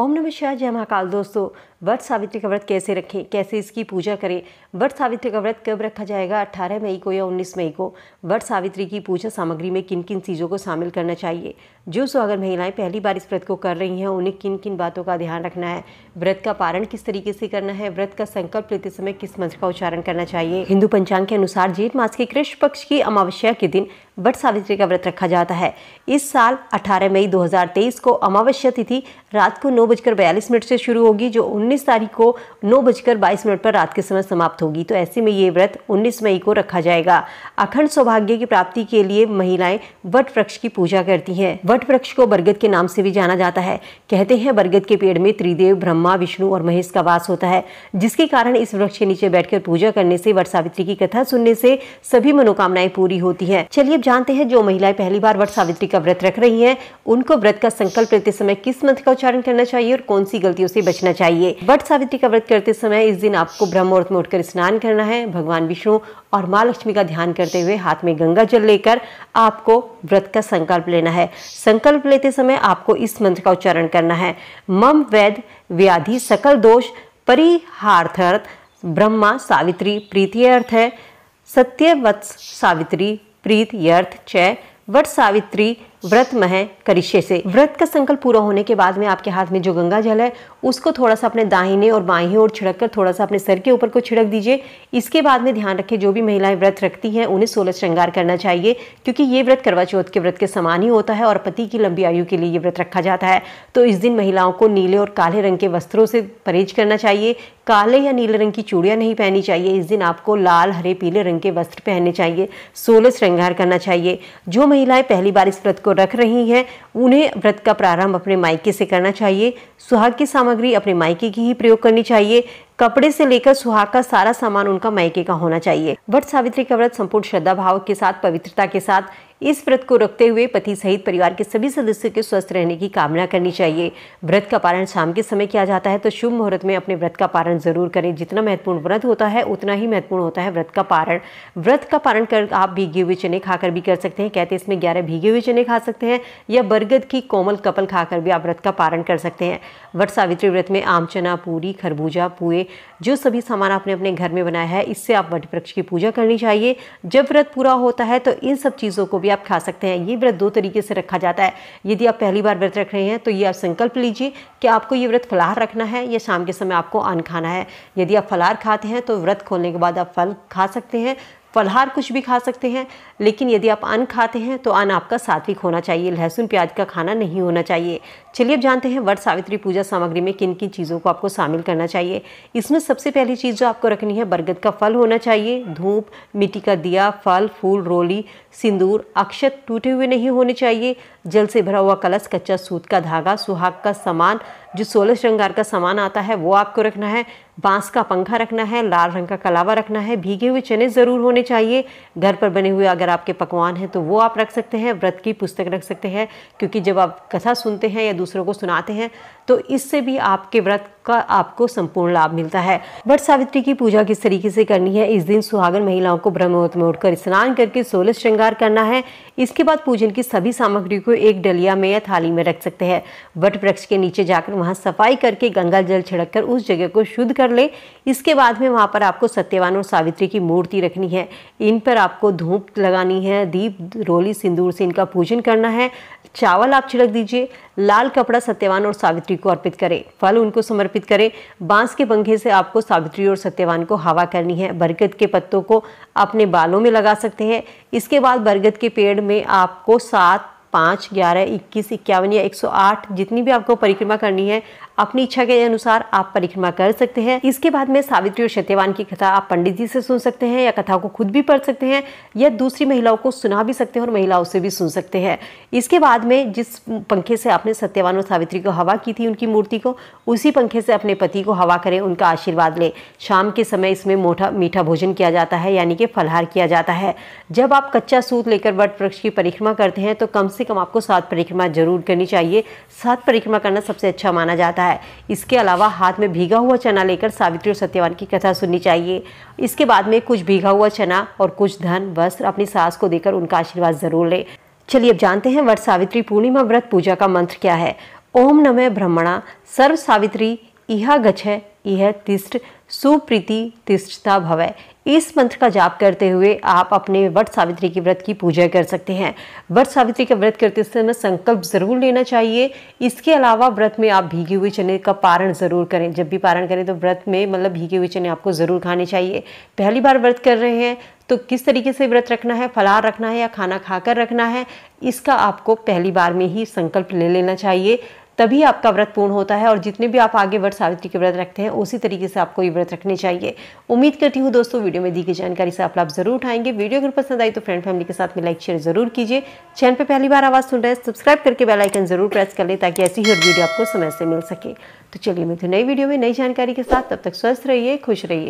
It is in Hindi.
ओम नमः शिवाय जय महाकाल दोस्तों वट सावित्री का व्रत कैसे रखें कैसे इसकी पूजा करें वट सावित्री का व्रत कब रखा जाएगा 18 मई को या 19 मई को वट सावित्री की पूजा सामग्री में किन किन चीज़ों को शामिल करना चाहिए जो सो अगर महिलाएं पहली बार इस व्रत को कर रही हैं उन्हें किन किन बातों का ध्यान रखना है व्रत का पारण किस तरीके से करना है व्रत का संकल्प लेते समय किस मंत्र का उच्चारण करना चाहिए हिंदू पंचांग के अनुसार जेठ मास के कृष्ण पक्ष की अमावस्या के दिन वट सावित्री का व्रत रखा जाता है इस साल 18 मई 2023 को अमावस्या तिथि रात को नौ बजकर बयालीस मिनट से शुरू होगी जो 19 तारीख को नौ बजकर बाईस मिनट पर रात के समय समाप्त होगी तो ऐसे में ये व्रत 19 मई को रखा जाएगा अखंड सौभाग्य की प्राप्ति के लिए महिलाएं वट वृक्ष की पूजा करती हैं वट वृक्ष को बरगद के नाम से भी जाना जाता है कहते हैं बरगद के पेड़ में त्रिदेव ब्रह्मा विष्णु और महेश का वास होता है जिसके कारण इस वृक्ष के नीचे बैठकर पूजा करने से वट सावित्री की कथा सुनने से सभी मनोकामनाएं पूरी होती है चलिए अब जानते हैं जो महिलाएं पहली बार वट सावित्री का व्रत रख रही हैं उनको व्रत का संकल्प लेते समय किस मंत्र का उच्चारण करना चाहिए और कौन सी गलतियों से बचना चाहिए वट सावित्री का व्रत करते समय इस दिन आपको ब्रह्म मुहूर्त में उठकर स्नान करना है भगवान विष्णु और माँ लक्ष्मी का ध्यान करते हुए हाथ में गंगा जल लेकर आपको व्रत का संकल्प लेना है संकल्प लेते समय आपको इस मंत्र का उच्चारण करना है मम वैद व्याधि सकल दोष परिहार्थर्थ ब्रह्मा सावित्री प्रीति अर्थ है सत्यवत्स सावित्री प्रीत यर्थ चय वट सावित्री व्रत मह करिशे से व्रत का संकल्प पूरा होने के बाद में आपके हाथ में जो गंगा जल है उसको थोड़ा सा अपने दाहिने और बाहिने और छिड़क कर थोड़ा सा अपने सर के ऊपर को छिड़क दीजिए इसके बाद में ध्यान रखें जो भी महिलाएं व्रत रखती हैं उन्हें सोलह श्रृंगार करना चाहिए क्योंकि ये व्रत करवा चौथ के व्रत के समान ही होता है और पति की लंबी आयु के लिए ये व्रत रखा जाता है तो इस दिन महिलाओं को नीले और काले रंग के वस्त्रों से परहेज करना चाहिए काले या नीले रंग की चूड़ियाँ नहीं पहनी चाहिए इस दिन आपको लाल हरे पीले रंग के वस्त्र पहनने चाहिए सोलह श्रृंगार करना चाहिए जो महिलाएं पहली बार इस व्रत को रख रही हैं उन्हें व्रत का प्रारंभ अपने मायके से करना चाहिए सुहाग की सामग्री अपने मायके की ही प्रयोग करनी चाहिए कपड़े से लेकर सुहाग का सारा सामान उनका मायके का होना चाहिए व्रत सावित्री का व्रत संपूर्ण श्रद्धा भाव के साथ पवित्रता के साथ इस व्रत को रखते हुए पति सहित परिवार के सभी सदस्यों के स्वस्थ रहने की कामना करनी चाहिए व्रत का पारण शाम के समय किया जाता है तो शुभ मुहूर्त में अपने व्रत का पारण जरूर करें जितना महत्वपूर्ण व्रत होता है उतना ही महत्वपूर्ण होता है व्रत का पारण व्रत का पारण कर आप भीगे हुए चने खाकर भी कर सकते हैं कहते हैं इसमें ग्यारह भीगे हुए चने खा सकते हैं या बरगद की कोमल कपल खाकर भी आप व्रत का पारण कर सकते हैं व्रत सावित्री व्रत में आम चना पूरी खरबूजा पुए जो सभी सामान आपने अपने घर में बनाया है इससे आप वट वृक्ष की पूजा करनी चाहिए जब व्रत पूरा होता है तो इन सब चीज़ों को भी आप खा सकते हैं ये व्रत दो तरीके से रखा जाता है यदि आप पहली बार व्रत रख रहे हैं तो ये आप संकल्प लीजिए कि आपको ये व्रत फलाहार रखना है या शाम के समय आपको अन्न खाना है यदि आप फलाहार खाते हैं तो व्रत खोलने के बाद आप फल खा सकते हैं फलहार कुछ भी खा सकते हैं लेकिन यदि आप अन्न खाते हैं तो अन्न आपका सात्विक होना चाहिए लहसुन प्याज का खाना नहीं होना चाहिए चलिए अब जानते हैं वर्ष सावित्री पूजा सामग्री में किन किन चीज़ों को आपको शामिल करना चाहिए इसमें सबसे पहली चीज़ जो आपको रखनी है बरगद का फल होना चाहिए धूप मिट्टी का दिया फल फूल रोली सिंदूर अक्षत टूटे हुए नहीं होने चाहिए जल से भरा हुआ कलश कच्चा सूत का धागा सुहाग का सामान जो सोलह श्रृंगार का सामान आता है वो आपको रखना है बांस का पंखा रखना है लाल रंग का कलावा रखना है भीगे हुए चने ज़रूर होने चाहिए घर पर बने हुए अगर आपके पकवान हैं तो वो आप रख सकते हैं व्रत की पुस्तक रख सकते हैं क्योंकि जब आप कथा सुनते हैं या दूसरों को सुनाते हैं तो इससे भी आपके व्रत का आपको संपूर्ण लाभ मिलता है वट सावित्री की पूजा किस तरीके से करनी है इस दिन सुहागन महिलाओं को ब्रह्मोहूर्त में उठकर स्नान करके सोलह श्रृंगार करना है इसके बाद पूजन की सभी सामग्री को एक डलिया में या थाली में रख सकते हैं वट वृक्ष के नीचे जाकर वहाँ सफाई करके गंगा जल छिड़क कर उस जगह को शुद्ध कर ले इसके बाद में वहाँ पर आपको सत्यवान और सावित्री की मूर्ति रखनी है इन पर आपको धूप लगानी है दीप रोली सिंदूर से इनका पूजन करना है चावल आप छिड़क दीजिए लाल कपड़ा सत्यवान और सावित्री को अर्पित करें फल उनको समर्पित करें बांस के पंखे से आपको सावित्री और सत्यवान को हवा करनी है बरगद के पत्तों को अपने बालों में लगा सकते हैं इसके बाद बरगद के पेड़ में आपको सात पाँच ग्यारह इक्कीस इक्यावन या एक सौ आठ जितनी भी आपको परिक्रमा करनी है अपनी इच्छा के अनुसार आप परिक्रमा कर सकते हैं इसके बाद में सावित्री और सत्यवान की कथा आप पंडित जी से सुन सकते हैं या कथा को खुद भी पढ़ सकते हैं या दूसरी महिलाओं को सुना भी सकते हैं और महिलाओं से भी सुन सकते हैं इसके बाद में जिस पंखे से आपने सत्यवान और सावित्री को हवा की थी उनकी मूर्ति को उसी पंखे से अपने पति को हवा करें उनका आशीर्वाद लें शाम के समय इसमें मोटा मीठा भोजन किया जाता है यानी कि फलहार किया जाता है जब आप कच्चा सूत लेकर वट वृक्ष की परिक्रमा करते हैं तो कम से कम आपको सात परिक्रमा जरूर करनी चाहिए सात परिक्रमा करना सबसे अच्छा माना जाता है है इसके अलावा हाथ में भीगा हुआ चना लेकर सावित्री और सत्यवान की कथा सुननी चाहिए इसके बाद में कुछ भीगा हुआ चना और कुछ धन वस्त्र अपनी सास को देकर उनका आशीर्वाद जरूर ले चलिए अब जानते हैं वर्ष सावित्री पूर्णिमा व्रत पूजा का मंत्र क्या है ओम नमः ब्रह्मणा सर्व सावित्री इहा गछ इह तिष्ठ सुप्रीति तिष्ठता भवय इस मंत्र का जाप करते हुए आप अपने वट सावित्री के व्रत की पूजा कर सकते हैं वट सावित्री का व्रत करते समय संकल्प ज़रूर लेना चाहिए इसके अलावा व्रत में आप भीगे हुए चने का पारण ज़रूर करें जब भी पारण करें तो व्रत में मतलब भीगे हुए चने आपको ज़रूर खाने चाहिए पहली बार व्रत कर रहे हैं तो किस तरीके से व्रत रखना है फलाहार रखना है या खाना खाकर रखना है इसका आपको पहली बार में ही संकल्प ले लेना चाहिए तभी आपका व्रत पूर्ण होता है और जितने भी आप आगे व्रत सावित्री के व्रत रखते हैं उसी तरीके से आपको ये व्रत रखने चाहिए उम्मीद करती हूँ दोस्तों वीडियो में दी गई जानकारी से आप लाभ जरूर उठाएंगे वीडियो अगर पसंद आई तो फ्रेंड फैमिली के साथ में लाइक शेयर जरूर कीजिए चैनल पर पहली बार आवाज़ सुन रहे हैं सब्सक्राइब करके बेलाइकन जरूर प्रेस कर ले ताकि ऐसी ही और वीडियो आपको समय से मिल सके तो चलिए मित्र नई वीडियो में नई जानकारी के साथ तब तक स्वस्थ रहिए खुश रहिए